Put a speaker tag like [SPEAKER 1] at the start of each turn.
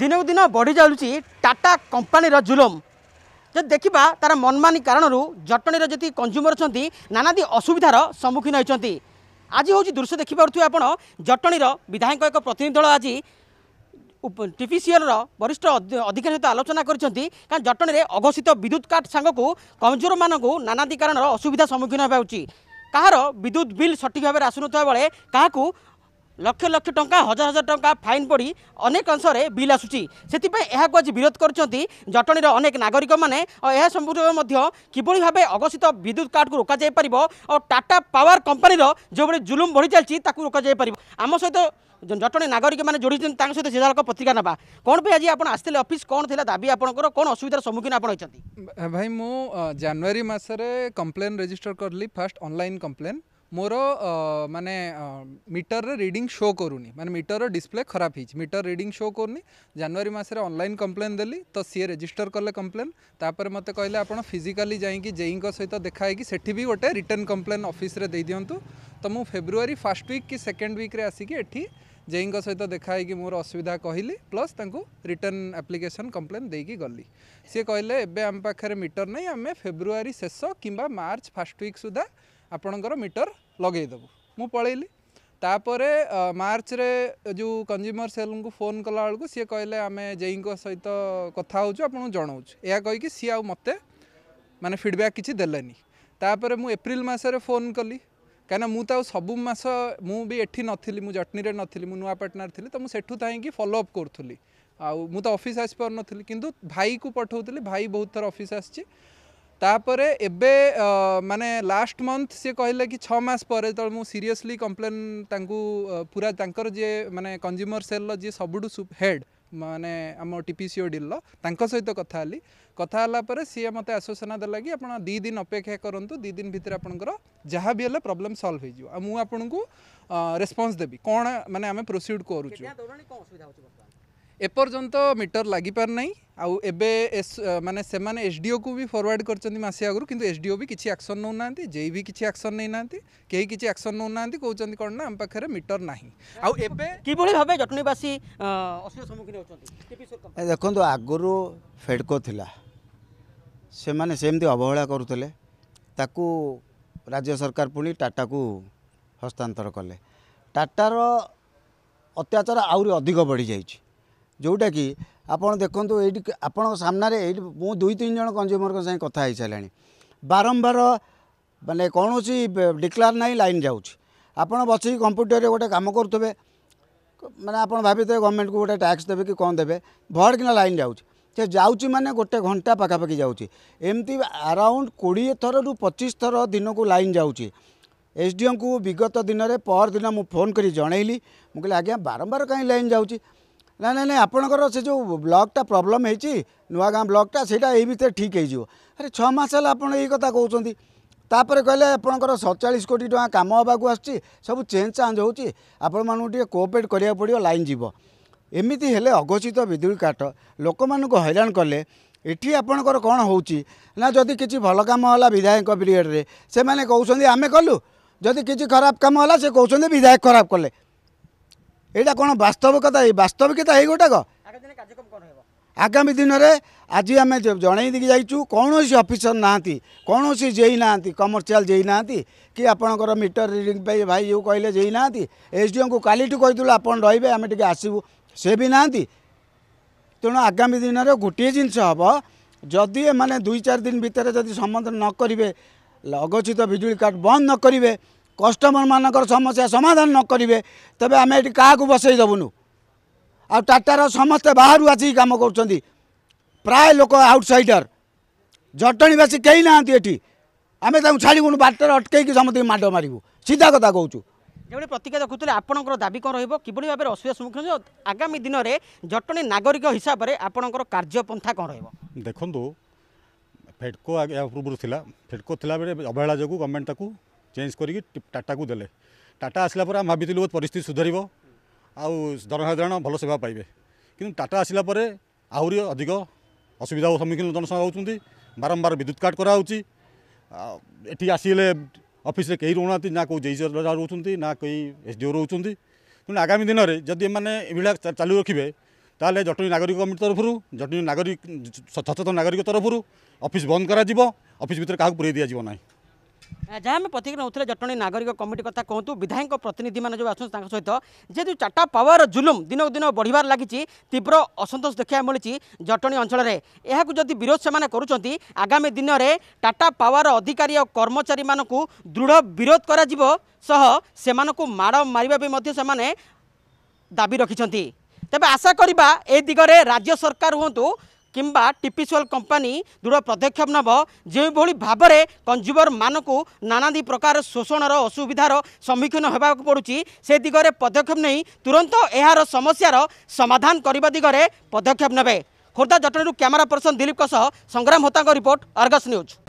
[SPEAKER 1] ଦିନକୁ ଦିନ ବଢ଼ି ଯାଉଛି ଟାଟା କମ୍ପାନୀର ଜୁଲମ ଯଦି ଦେଖିବା ତାର ମନମାନି କାରଣରୁ ଜଟଣୀର ଯେତିକି କଞ୍ଜୁମର ଅଛନ୍ତି ନାନାଦି ଅସୁବିଧାର ସମ୍ମୁଖୀନ ହୋଇଛନ୍ତି ଆଜି ହେଉଛି ଦୃଶ୍ୟ ଦେଖିପାରୁଥିବେ ଆପଣ ଜଟଣୀର ବିଧାୟକ ଏକ ପ୍ରତିନିଧି ଦଳ ଆଜି ଟିପିସିଏଲ୍ର ବରିଷ୍ଠ ଅଧିକାରୀ ସହିତ ଆଲୋଚନା କରିଛନ୍ତି କାରଣ ଜଟଣୀରେ ଅଘୋଷିତ ବିଦ୍ୟୁତ୍ କାଟ ସାଙ୍ଗକୁ କମ୍ଜୋରମାନଙ୍କୁ ନାନାଦି କାରଣର ଅସୁବିଧା ସମ୍ମୁଖୀନ ହେବା କାହାର ବିଦ୍ୟୁତ୍ ବିଲ୍ ସଠିକ୍ ଭାବରେ ଆସୁନଥିବା ବେଳେ କାହାକୁ লক্ষ লক্ষ টঙ্কা হাজার হাজার টঙ্কা ফাইন পড়ি অনেক অংশে বিল আসুচি সেপাই আজ বিরোধ করছেন জটনীর অনেক নাগরিক মানে এ সম্পর্কে কিভাবে ভাবে অঘোষিত বিদ্যুৎ কাটক রোকা যাই পাব ও টাটা পাওয়ার কোম্পানির যেভাবে জুলুম বড়ি চালছে তাকে রোকা যাই পাব আম জটনী নাগরিক মানে যোড়ি তাঁর সহ জেদালক পত্রিকা নেওয়া কোণ পাই আজ আপনার আসলে অফিস কোণ লা দাবি আপনার কোণ অসুবিধার সম্মুখীন আপনার হয়েছেন
[SPEAKER 2] ভাই মু জানুয়ারি মাসে কমপ্লেন রেজিষ্টর করলি ফার্স্ট অনলাইন কমপ্লেন मोर मान मीटर रिडिंग शो करूनी मैंने मीटर डिस्प्ले खराब होती मीटर रिडिंग शो करूनी जानुरी मसरे अनलाइन कम्प्लेन दे तो सी रेजिटर कले कम्प्लेन तापर मत कहे आप फिजिकाली जाइंक जेई सहित देखाई से गोटे रिटर्न कम्प्लेन अफिश्रे दिंतु तो मुझे फेब्रुआरी फास्ट विक् कि सेकेंड विक्रे आसिक जेई सहित देखा देखाई मोर असुविधा कहली प्लस रिटर्न आप्लिकेसन कम्प्लेन देकी गली सी कहे एवं आम पाखे मीटर नहीं आम फेब्रुआरी शेष कि मार्च फास्ट विक् सुधा ଆପଣଙ୍କର ମିଟର ଲଗାଇଦେବୁ ମୁଁ ପଳାଇଲି ତାପରେ ମାର୍ଚ୍ଚରେ ଯେଉଁ କଞ୍ଜ୍ୟୁମର ସେଲ୍ଙ୍କୁ ଫୋନ୍ କଲାବେଳକୁ ସିଏ କହିଲେ ଆମେ ଜେଇଙ୍କ ସହିତ କଥା ହେଉଛୁ ଆପଣଙ୍କୁ ଜଣାଉଛୁ ଏହା କହିକି ସିଏ ଆଉ ମୋତେ ମାନେ ଫିଡ଼ବ୍ୟାକ୍ କିଛି ଦେଲେନି ତାପରେ ମୁଁ ଏପ୍ରିଲ ମାସରେ ଫୋନ୍ କଲି କାହିଁକିନା ମୁଁ ତ ଆଉ ସବୁ ମାସ ମୁଁ ବି ଏଠି ନଥିଲି ମୁଁ ଜଟନୀରେ ନଥିଲି ମୁଁ ନୂଆପାଟନାରେ ଥିଲି ତ ମୁଁ ସେଠୁ ଥାଇକି ଫଲୋ ଅପ୍ କରୁଥିଲି ଆଉ ମୁଁ ତ ଅଫିସ୍ ଆସିପାରୁନଥିଲି କିନ୍ତୁ ଭାଇକୁ ପଠାଉଥିଲି ଭାଇ ବହୁତ ଥର ଅଫିସ୍ ଆସିଛି ତାପରେ ଏବେ ମାନେ ଲାଷ୍ଟ ମନ୍ଥ ସିଏ କହିଲେ କି ଛଅ ମାସ ପରେ ଯେତେବେଳେ ମୁଁ ସିରିୟସଲି କମ୍ପ୍ଲେନ୍ ତାଙ୍କୁ ପୁରା ତାଙ୍କର ଯିଏ ମାନେ କଞ୍ଜ୍ୟୁମର ସେଲ୍ର ଯିଏ ସବୁଠୁ ସୁ ହେଡ଼୍ ମାନେ ଆମ ଟି ପି ସିଓ ଡିଲ୍ର ତାଙ୍କ ସହିତ କଥା ହେଲି କଥା ହେଲା ପରେ ସିଏ ମୋତେ ଆଶ୍ୱାସନା ଦେଲା କି ଆପଣ ଦୁଇ ଦିନ ଅପେକ୍ଷା କରନ୍ତୁ ଦୁଇ ଦିନ ଭିତରେ ଆପଣଙ୍କର ଯାହା ବି ହେଲେ ପ୍ରୋବ୍ଲେମ୍ ସଲ୍ଭ ହେଇଯିବ ଆଉ ମୁଁ ଆପଣଙ୍କୁ ରେସ୍ପନ୍ସ ଦେବି କ'ଣ ମାନେ ଆମେ ପ୍ରୋସିଡ଼୍ କରୁଛୁ এপর্যন্ত মিটর লাগিপারিনাই ଆଉ ଏବେ ମାନେ ସେମାନେ ଏସ୍ଡିଓକୁ ବି ଫରୱାର୍ଡ଼ କରିଛନ୍ତି ମାସେ ଆଗରୁ କିନ୍ତୁ ଏସ୍ଡିଓ ବି କିଛି ଆକ୍ସନ୍ ନେଉନାହାନ୍ତି ଜେଇ ବି କିଛି ଆକ୍ସନ୍ ନେଇନାହାନ୍ତି କେହି କିଛି ଆକ୍ସନ୍ ନେଉନାହାନ୍ତି କହୁଛନ୍ତି କ'ଣ ନା ଆମ ପାଖରେ ମିଟର ନାହିଁ ଆଉ ଏବେ କିଭଳି ଭାବେ ଜଟଣୀବାସୀ ସମ୍ମୁଖୀନ ହେଉଛନ୍ତି
[SPEAKER 3] ଦେଖନ୍ତୁ ଆଗରୁ ଫେଡ଼କୋ ଥିଲା ସେମାନେ ସେମିତି ଅବହେଳା କରୁଥିଲେ ତାକୁ ରାଜ୍ୟ ସରକାର ପୁଣି ଟାଟାକୁ ହସ୍ତାନ୍ତର କଲେ ଟାଟାର ଅତ୍ୟାଚାର ଆହୁରି ଅଧିକ ବଢ଼ିଯାଇଛି ଯେଉଁଟାକି ଆପଣ ଦେଖନ୍ତୁ ଏଇଠି ଆପଣଙ୍କ ସାମ୍ନାରେ ଏଇଠି ମୁଁ ଦୁଇ ତିନି ଜଣ କଞ୍ଜ୍ୟୁମରଙ୍କ ସାଙ୍ଗେ କଥା ହେଇସାରିଲାଣି ବାରମ୍ବାର ମାନେ କୌଣସି ଡିକ୍ଲାର ନାହିଁ ଲାଇନ୍ ଯାଉଛି ଆପଣ ବସିକି କମ୍ପ୍ୟୁଟରରେ ଗୋଟେ କାମ କରୁଥିବେ ମାନେ ଆପଣ ଭାବିଥିବେ ଗଭର୍ଣ୍ଣମେଣ୍ଟକୁ ଗୋଟେ ଟ୍ୟାକ୍ସ ଦେବେ କି କ'ଣ ଦେବେ ଭଡ଼କିନା ଲାଇନ୍ ଯାଉଛି ସେ ଯାଉଛି ମାନେ ଗୋଟେ ଘଣ୍ଟା ପାଖାପାଖି ଯାଉଛି ଏମିତି ଆରାଉଣ୍ଡ କୋଡ଼ିଏ ଥରରୁ ପଚିଶ ଥର ଦିନକୁ ଲାଇନ୍ ଯାଉଛି ଏସ୍ ଡି ବିଗତ ଦିନରେ ପହରଦିନ ମୁଁ ଫୋନ୍ କରି ଜଣେଇଲି ମୁଁ କହିଲି ଆଜ୍ଞା ବାରମ୍ବାର କାହିଁ ଲାଇନ୍ ଯାଉଛି ନା ନାଇଁ ନାଇଁ ଆପଣଙ୍କର ସେ ଯେଉଁ ବ୍ଲକ୍ଟା ପ୍ରୋବ୍ଲେମ୍ ହେଇଛି ନୂଆଗାଁ ବ୍ଲକ୍ଟା ସେଇଟା ଏଇ ଭିତରେ ଠିକ୍ ହେଇଯିବ ଆରେ ଛଅ ମାସ ହେଲା ଆପଣ ଏଇ କଥା କହୁଛନ୍ତି ତାପରେ କହିଲେ ଆପଣଙ୍କର ସତଚାଳିଶ କୋଟି ଟଙ୍କା କାମ ହେବାକୁ ଆସୁଛି ସବୁ ଚେଞ୍ଜ ଚାଞ୍ଜ ହେଉଛି ଆପଣମାନଙ୍କୁ ଟିକିଏ କୋପରେଟ୍ କରିବାକୁ ପଡ଼ିବ ଲାଇନ୍ ଯିବ ଏମିତି ହେଲେ ଅଘୋଷିତ ବିଜୁଳି କାଟ ଲୋକମାନଙ୍କୁ ହଇରାଣ କଲେ ଏଠି ଆପଣଙ୍କର କ'ଣ ହେଉଛି ନା ଯଦି କିଛି ଭଲ କାମ ହେଲା ବିଧାୟକ ପିରିୟଡ଼ରେ ସେମାନେ କହୁଛନ୍ତି ଆମେ କଲୁ ଯଦି କିଛି ଖରାପ କାମ ହେଲା ସେ କହୁଛନ୍ତି ବିଧାୟକ ଖରାପ କଲେ ଏଇଟା କ'ଣ ବାସ୍ତବିକତା ଏଇ ବାସ୍ତବିକତା ଏଇ ଗୋଟାକ ଆଗାମୀ ଦିନରେ ଆଜି ଆମେ ଜଣେଇ ଦେଇକି ଯାଇଛୁ କୌଣସି ଅଫିସର ନାହାନ୍ତି କୌଣସି ଜେଇ ନାହାନ୍ତି କମର୍ସିଆଲ ଜେଇ ନାହାନ୍ତି କି ଆପଣଙ୍କର ମିଟର ରିଡ଼ିଂ ପାଇଁ ଭାଇ ଯେଉଁ କହିଲେ ଜେଇ ନାହାନ୍ତି ଏସ୍ଡିଓଙ୍କୁ କାଲିଠୁ କହିଥିଲୁ ଆପଣ ରହିବେ ଆମେ ଟିକେ ଆସିବୁ ସେ ବି ନାହାନ୍ତି ତେଣୁ ଆଗାମୀ ଦିନରେ ଗୋଟିଏ ଜିନିଷ ହେବ ଯଦି ଏମାନେ ଦୁଇ ଚାରି ଦିନ ଭିତରେ ଯଦି ସମ୍ବନ୍ଧ ନ କରିବେ ଅଗଚିତ ବିଜୁଳି କାଟ ବନ୍ଦ ନ କରିବେ କଷ୍ଟମରମାନଙ୍କର ସମସ୍ୟା ସମାଧାନ ନ କରିବେ ତେବେ ଆମେ ଏଠି କାହାକୁ ବସେଇ ଦେବୁନୁ ଆଉ ଟାଟାର ସମସ୍ତେ ବାହାରୁ ଆସିକି କାମ କରୁଛନ୍ତି ପ୍ରାୟ ଲୋକ ଆଉଟସାଇଡ଼ର ଜଟଣୀବାସୀ କେହି ନାହାନ୍ତି ଏଠି ଆମେ ତାଙ୍କୁ ଛାଡ଼ିବୁନୁ ବାଟରେ ଅଟକେଇକି ସମସ୍ତଙ୍କୁ ମାଡ଼ ମାରିବୁ ସିଧା କଥା କହୁଛୁ
[SPEAKER 1] ଯେଭଳି ପ୍ରତିକ୍ରିୟା ଦେଖୁଥିଲେ ଆପଣଙ୍କର ଦାବି କ'ଣ ରହିବ କିଭଳି ଭାବରେ ଅସୁବିଧା ସମ୍ମୁଖୀନ ଆଗାମୀ ଦିନରେ ଜଟଣୀ ନାଗରିକ ହିସାବରେ ଆପଣଙ୍କର କାର୍ଯ୍ୟପନ୍ଥା କ'ଣ ରହିବ
[SPEAKER 4] ଦେଖନ୍ତୁ ଫେଡ଼କୋ ଆଗ ପୂର୍ବରୁ ଥିଲା ଫେଡ଼କୋ ଥିଲାବେଳେ ଅବହେଳା ଯୋଗୁଁ ଗଭର୍ଣ୍ଣମେଣ୍ଟ ତାକୁ ଚେଞ୍ଜ କରିକି ଟାଟାକୁ ଦେଲେ ଟାଟା ଆସିଲା ପରେ ଆମେ ଭାବିଥିଲୁ ବହୁତ ପରିସ୍ଥିତି ସୁଧାରିବ ଆଉ ଜନସାଧାରଣ ଭଲ ସେବା ପାଇବେ କିନ୍ତୁ ଟାଟା ଆସିଲା ପରେ ଆହୁରି ଅଧିକ ଅସୁବିଧା ସମ୍ମୁଖୀନ ଜନସଂଖ୍ୟା ହେଉଛନ୍ତି ବାରମ୍ବାର ବିଦ୍ୟୁତ୍ କାଟ କରାହେଉଛି ଏଠି ଆସିଲେ ଅଫିସରେ କେହି ରହୁନାହାନ୍ତି ନା କେଉଁ ଜେଇ ରହୁଛନ୍ତି ନା କେହି ଏସ୍ ଡି ଓ ରହୁଛନ୍ତି ତେଣୁ ଆଗାମୀ ଦିନରେ ଯଦି ଏମାନେ ଏଭଳିଆ ଚାଲୁ ରଖିବେ ତାହେଲେ ଜଟଣୀ ନାଗରିକ କମିଟି ତରଫରୁ ଜଟଣୀ ନାଗରିକ ସଚେତନ ନାଗରିକ ତରଫରୁ ଅଫିସ୍ ବନ୍ଦ କରାଯିବ ଅଫିସ୍ ଭିତରେ କାହାକୁ ପୁରେଇ ଦିଆଯିବ ନାହିଁ
[SPEAKER 1] ଯାହା ଆମେ ପ୍ରତିକ୍ରିୟା ନେଉଥିଲେ ଜଟଣୀ ନାଗରିକ କମିଟି କଥା କୁହନ୍ତୁ ବିଧାୟକ ପ୍ରତିନିଧିମାନେ ଯେଉଁ ଆସୁଛନ୍ତି ତାଙ୍କ ସହିତ ଯେହେତୁ ଚାଟା ପାୱାର ଜୁଲୁମ ଦିନକୁ ଦିନ ବଢ଼ିବାର ଲାଗିଛି ତୀବ୍ର ଅସନ୍ତୋଷ ଦେଖିବାକୁ ମିଳିଛି ଜଟଣୀ ଅଞ୍ଚଳରେ ଏହାକୁ ଯଦି ବିରୋଧ ସେମାନେ କରୁଛନ୍ତି ଆଗାମୀ ଦିନରେ ଟାଟା ପାୱାର ଅଧିକାରୀ ଓ କର୍ମଚାରୀମାନଙ୍କୁ ଦୃଢ଼ ବିରୋଧ କରାଯିବ ସହ ସେମାନଙ୍କୁ ମାଡ଼ ମାରିବା ପାଇଁ ମଧ୍ୟ ସେମାନେ ଦାବି ରଖିଛନ୍ତି ତେବେ ଆଶା କରିବା ଏ ଦିଗରେ ରାଜ୍ୟ ସରକାର ହୁଅନ୍ତୁ କିମ୍ବା ଟିପିସୁଆଲ କମ୍ପାନୀ ଦୃଢ଼ ପଦକ୍ଷେପ ନେବ ଯେଉଁଭଳି ଭାବରେ କଞ୍ଜୁମରମାନଙ୍କୁ ନାନାଦି ପ୍ରକାର ଶୋଷଣର ଅସୁବିଧାର ସମ୍ମୁଖୀନ ହେବାକୁ ପଡ଼ୁଛି ସେ ଦିଗରେ ପଦକ୍ଷେପ ନେଇ ତୁରନ୍ତ ଏହାର ସମସ୍ୟାର ସମାଧାନ କରିବା ଦିଗରେ ପଦକ୍ଷେପ ନେବେ ଖୋର୍ଦ୍ଧା ଜଟଣୀରୁ କ୍ୟାମେରା ପର୍ସନ୍ ଦିଲ୍ଲୀପଙ୍କ ସହ ସଂଗ୍ରାମ ହୋତାଙ୍କ ରିପୋର୍ଟ ଅର୍ଗସ୍ ନ୍ୟୁଜ୍